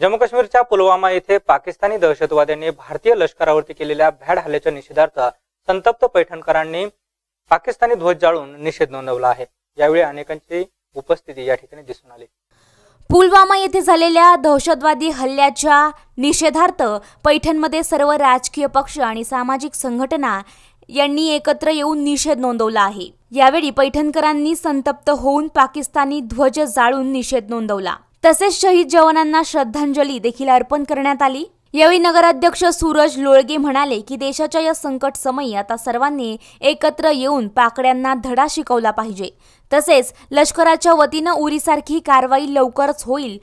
जम्मू काश्मीरच्या पुलवामा येथे पाकिस्तानी दहशतवाद्यांनी भारतीय लष्करावरती केलेल्या भ्याड हल्ल्याच्या निषेधार्थ संतप्त पैठणकरांनी पाकिस्तानी ध्वज जाळून निषेध नोंदवला आहे यावेळी अनेकांची उपस्थिती या ठिकाणी दिसून आली पुलवामा येथे झालेल्या दहशतवादी हल्ल्याच्या निषेधार्थ पैठणमध्ये सर्व राजकीय पक्ष आणि सामाजिक संघटना यांनी एकत्र येऊन निषेध नोंदवला आहे यावेळी पैठणकरांनी संतप्त होऊन पाकिस्तानी ध्वज जाळून निषेध नोंदवला तसेच शहीद जवानांना श्रद्धांजली देखील अर्पण करण्यात आली यावेळी नगराध्यक्ष सूरज लोळगे म्हणाले की देशाच्या या संकट आता सर्वांनी एकत्र येऊन पाकड्यांना धडा शिकवला पाहिजे तसेच लष्कराच्या वतीनं उरीसारखी कारवाई लवकरच होईल